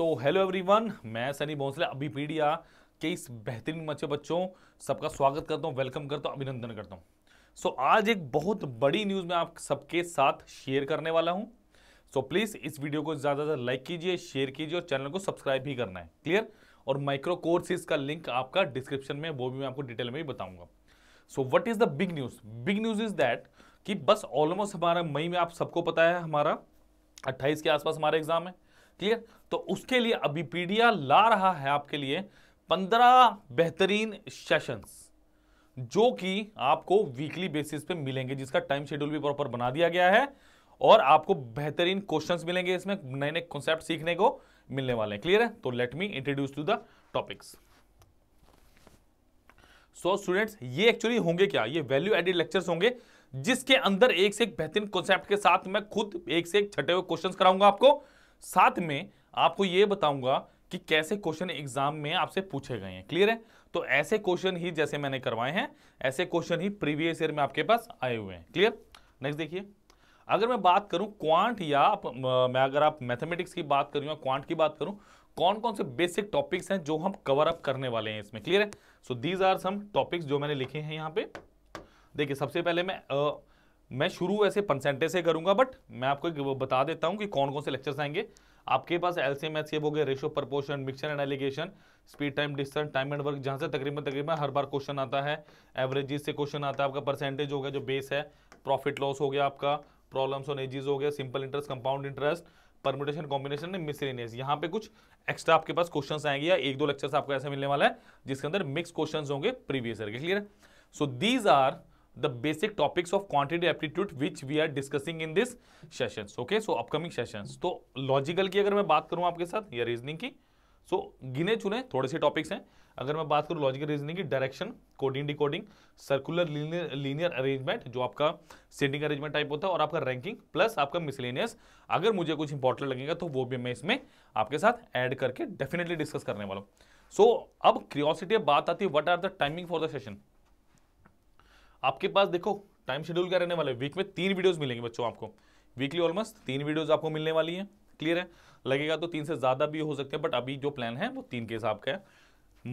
so hello everyone मैं सनी भोंसले अभी पीडिया के इस बेहतरीन मच्छे बच्चों सबका स्वागत करता हूँ वेलकम करता हूँ अभिनंदन करता हूँ सो so, आज एक बहुत बड़ी न्यूज़ मैं आप सबके साथ शेयर करने वाला हूँ सो so, प्लीज़ इस वीडियो को ज़्यादा से लाइक कीजिए शेयर कीजिए और चैनल को सब्सक्राइब भी करना है क्लियर और माइक्रो कोर्सेज का लिंक आपका डिस्क्रिप्शन में वो भी मैं आपको डिटेल में ही बताऊंगा so what is the big news big news is that कि बस ऑलमोस्ट हमारा मई में आप सबको पता है हमारा अट्ठाईस के आसपास हमारा एग्ज़ाम है ठीक है तो उसके लिए अभी पीडिया ला रहा है आपके लिए पंद्रह बेहतरीन सेशंस जो कि आपको वीकली बेसिस पे मिलेंगे जिसका टाइम शेड्यूल भी प्रॉपर बना दिया गया है और आपको बेहतरीन क्वेश्चंस मिलेंगे इसमें नए नए कॉन्सेप्ट सीखने को मिलने वाले हैं क्लियर है तो let me introduce to the topics so students ये एक्चुअली होंगे क्या ये वैल्यू एडेड लेक्चर्स होंगे जिसके अंदर एक से एक बेहतरीन कॉन्सेप्ट के साथ मैं खुद एक से एक छठे हुए क्वेश्चन कराऊंगा आपको साथ में आपको ये बताऊंगा कि कैसे क्वेश्चन एग्जाम में आपसे पूछे गए हैं क्लियर है तो ऐसे क्वेश्चन ही जैसे मैंने करवाए हैं ऐसे क्वेश्चन ही प्रीवियस ईयर में आपके पास आए हुए हैं क्लियर नेक्स्ट देखिए अगर मैं बात करूं क्वांट या मैं अगर आप मैथमेटिक्स की बात करूं या क्वांट की बात करूं कौन कौन से बेसिक टॉपिक्स हैं जो हम कवर अप करने वाले हैं इसमें क्लियर है so these are some topics जो मैंने लिखे हैं यहाँ पे देखिए सबसे पहले मैं मैं शुरू ऐसे परसेंटेज से करूंगा बट मैं आपको बता देता हूं कि कौन कौन से लेक्चर्स आएंगे आपके पास एल सी एम हो गए ratio proportion mixture and alligation speed time distance time and work जहाँ से तकरीबन तकरीबन हर बार क्वेश्चन आता है एवरेज से क्वेश्चन आता है आपका परसेंटेज हो गया जो बेस है प्रॉफिट लॉस हो गया आपका प्रॉब्लम्स ऑन एजीज हो गया simple interest compound interest permutation combination में मिसलिनियस यहाँ पे कुछ एक्स्ट्रा आपके पास क्वेश्चन आएंगे या एक दो लेक्चर्स आपको ऐसे मिलने वाला है जिसके अंदर मिक्स क्वेश्चन होंगे प्रीवियस ईयर के क्लियर है so these are the basic topics of quantitative aptitude which we are discussing in this sessions okay so upcoming sessions तो logical की अगर मैं बात करूं आपके साथ या reasoning की सो so, गिने चुने थोड़े से टॉपिक्स हैं अगर मैं बात करूं लॉजिकल रीजनिंग की direction coding decoding circular linear linear arrangement जो आपका सेटिंग अरेंजमेंट टाइप होता है और आपका रैंकिंग प्लस आपका मिसलेनियस अगर मुझे कुछ इंपॉर्टेंट लगेगा तो वो भी मैं इसमें आपके साथ ऐड करके डेफिनेटली डिस्कस करने वाला हूँ सो so, अब क्रियोसिटी बात आती है what are the timing for the session आपके पास देखो टाइम शेड्यूल क्या रहने वाले वीक में तीन वीडियोस मिलेंगे बच्चों आपको वीकली ऑलमोस्ट तीन वीडियोस आपको मिलने वाली हैं क्लियर है लगेगा तो तीन से ज़्यादा भी हो सकते हैं बट अभी जो प्लान है वो तीन के हिसाब का है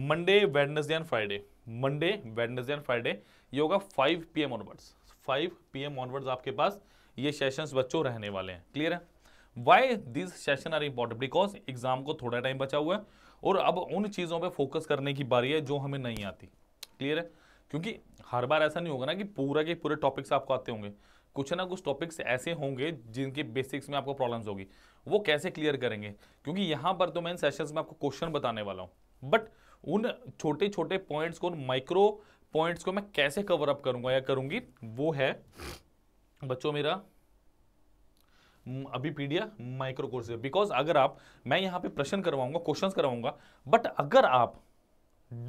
Monday Wednesday and Friday Monday Wednesday and Friday ये होगा five p m onwards five p m onwards आपके पास ये सेशन बच्चों रहने वाले हैं क्लियर है why this session are important because exam को थोड़ा टाइम बचा हुआ है और अब उन चीज़ों पर फोकस करने की बारी है जो हमें नहीं आती क्लियर है क्योंकि हर बार ऐसा नहीं होगा ना कि पूरा के पूरे टॉपिक्स आपको आते होंगे कुछ ना कुछ टॉपिक्स ऐसे होंगे जिनके बेसिक्स में आपको प्रॉब्लम्स होगी वो कैसे क्लियर करेंगे क्योंकि यहाँ पर तो मैं इन सेशन में आपको क्वेश्चन बताने वाला हूँ बट उन छोटे छोटे पॉइंट्स को उन माइक्रो पॉइंट्स को मैं कैसे कवर अप करूंगा या करूंगी वो है बच्चों मेरा अभी पीडिया माइक्रो कोर्स बिकॉज अगर आप मैं यहाँ पे प्रश्न करवाऊंगा क्वेश्चंस करवाऊंगा बट अगर आप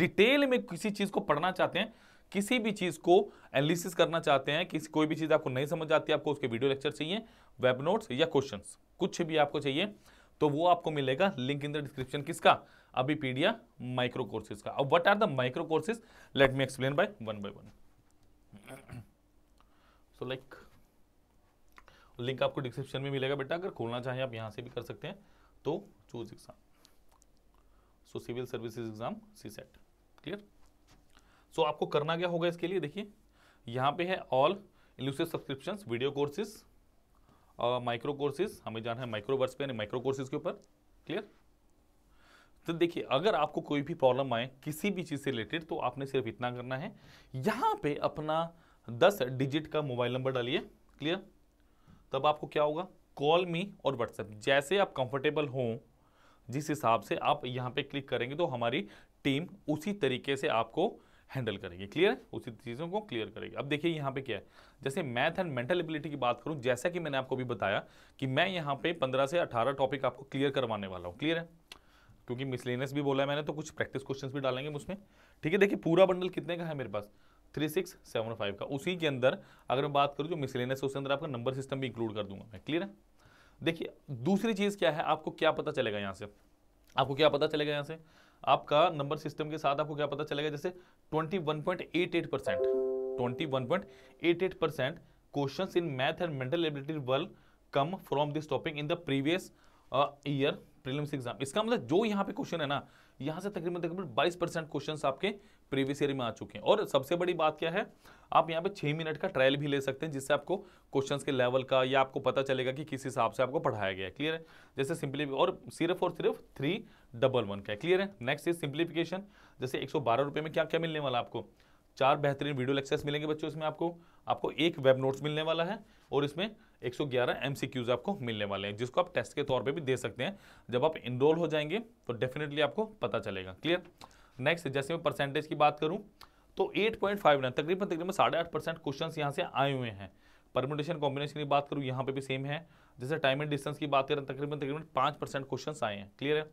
डिटेल में किसी चीज़ को पढ़ना चाहते हैं किसी भी चीज़ को एनालिसिस करना चाहते हैं किसी कोई भी चीज़ आपको नहीं समझ आती आपको उसके वीडियो लेक्चर चाहिए वेब नोट्स या क्वेश्चन कुछ भी आपको चाहिए तो वो आपको मिलेगा लिंक इन द डिस्क्रिप्शन किसका अभी पीडिया माइक्रो कोर्सेज का अब what are the micro courses let me explain by one by one so like link आपको डिस्क्रिप्शन में मिलेगा बेटा अगर खोलना चाहें आप यहां से भी कर सकते हैं तो choose exam so civil services exam CSAT clear so आपको करना क्या होगा इसके लिए देखिए यहाँ पे है all inclusive subscription video courses micro courses हमें जाना है माइक्रो वर्स पे माइक्रो कोर्सेज के ऊपर क्लियर तो देखिए अगर आपको कोई भी प्रॉब्लम आए किसी भी चीज़ से रिलेटेड तो आपने सिर्फ इतना करना है यहाँ पे अपना दस डिजिट का मोबाइल नंबर डालिए क्लियर तब आपको क्या होगा कॉल मी और व्हाट्सएप जैसे आप कंफर्टेबल हो जिस हिसाब से आप यहाँ पे क्लिक करेंगे तो हमारी टीम उसी तरीके से आपको हैंडल करेगी क्लियर है उसी चीज़ों को क्लियर करेगी अब देखिए यहाँ पे क्या है जैसे मैथ एंड मेंटल एबिलिटी की बात करूँ जैसा कि मैंने आपको भी बताया कि मैं यहाँ पे 15 से 18 टॉपिक आपको क्लियर करवाने वाला हूँ क्लियर है क्योंकि मिसलेनियस भी बोला है मैंने तो कुछ प्रैक्टिस क्वेश्चन भी डालेंगे उसमें ठीक है देखिए पूरा बंडल कितने का है मेरे पास थ्री सिक्स सेवन फाइव का उसी के अंदर अगर मैं बात करूँ जो मिसलेनियस उसके अंदर आपका नंबर सिस्टम भी इंक्लूड कर दूंगा मैं क्लियर है देखिए दूसरी चीज़ क्या है आपको क्या पता चलेगा यहाँ से आपको क्या पता चलेगा यहाँ से आपका नंबर सिस्टम के साथ आपको क्या पता चलेगा जैसे 21.88 percent 21.88 percent question in math and mental ability will come from this topic in the previous year prelims exam इसका मतलब जो यहाँ पे क्वेश्चन है ना यहाँ से तकरीबन तकरीबन 22 परसेंट क्वेश्चन आपके प्रीवियस ईयर में आ चुके हैं और सबसे बड़ी बात क्या है आप यहाँ पे छह मिनट का ट्रायल भी ले सकते हैं जिससे आपको क्वेश्चंस के लेवल का या आपको पता चलेगा कि किस हिसाब से आपको पढ़ाया गया है क्लियर है जैसे सिंपली और सिर्फ और सिर्फ थ्री डबल वन का क्लियर है नेक्स्ट इज सिंप्लीफिकेशन जैसे एक रुपये में क्या क्या मिलने वाला आपको चार बेहतरीन वीडियो लेक्चर्स मिलेंगे बच्चों इसमें आपको आपको एक वेब नोट्स मिलने वाला है और इसमें 111 सौ आपको मिलने वाले हैं जिसको आप टेस्ट के तौर पे भी दे सकते हैं जब आप इनरोल हो जाएंगे तो डेफिनेटली आपको पता चलेगा क्लियर नेक्स्ट जैसे मैं परसेंटेज की बात करूँ तो एट पॉइंट फाइव नाइन तकरीबन तकरीबन साढ़े आठ परसेंट क्वेश्चन यहाँ से आए हुए हैं परम्यूटेशन कॉम्बिनेशन की बात करूँ यहाँ पे भी सेम है जैसे टाइम एंड डिस्टेंस की बात करें तकरीबन तकरीबन पाँच परसेंट क्वेश्चन आए हैं क्लियर है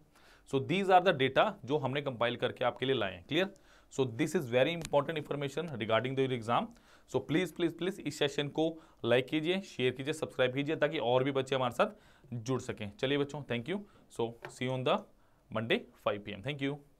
so these are the data जो हमने कंपाइल करके आपके लिए लाए हैं clear so this is very important information regarding the exam so please please please इस सेशन को लाइक कीजिए शेयर कीजिए सब्सक्राइब कीजिए ताकि और भी बच्चे हमारे साथ जुड़ सकें चलिए बच्चों thank you so see on the Monday five p m thank you